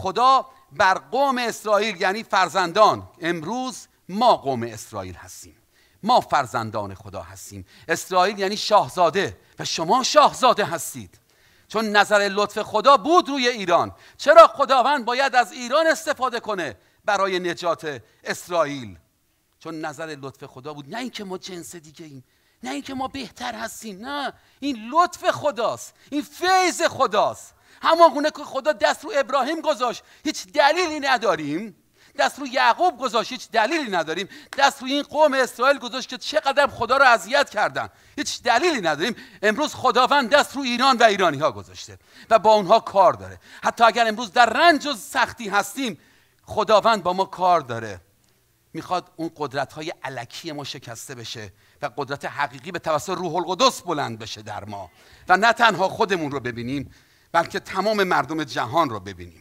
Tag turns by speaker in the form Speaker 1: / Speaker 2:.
Speaker 1: خدا بر قوم اسرائیل یعنی فرزندان امروز ما قوم اسرائیل هستیم ما فرزندان خدا هستیم اسرائیل یعنی شاهزاده و شما شاهزاده هستید چون نظر لطف خدا بود روی ایران چرا خداوند باید از ایران استفاده کنه برای نجات اسرائیل چون نظر لطف خدا بود نه اینکه ما جنس دیگه ایم نه اینکه ما بهتر هستیم نه این لطف خداست این فیض خداست همان گونه که خدا دست رو ابراهیم گذاشت هیچ دلیلی نداریم دست رو یعقوب گذاشت هیچ دلیلی نداریم دست رو این قوم اسرائیل گذاشت که چقدر خدا رو اذیت کردن هیچ دلیلی نداریم امروز خداوند دست رو ایران و ایرانی ها گذاشته و با اونها کار داره حتی اگر امروز در رنج و سختی هستیم خداوند با ما کار داره میخواد اون قدرت های علکی ما شکسته بشه و قدرت حقیقی به توسط روح القدس بلند بشه در ما و نه تنها خودمون رو ببینیم بلکه تمام مردم جهان را ببینیم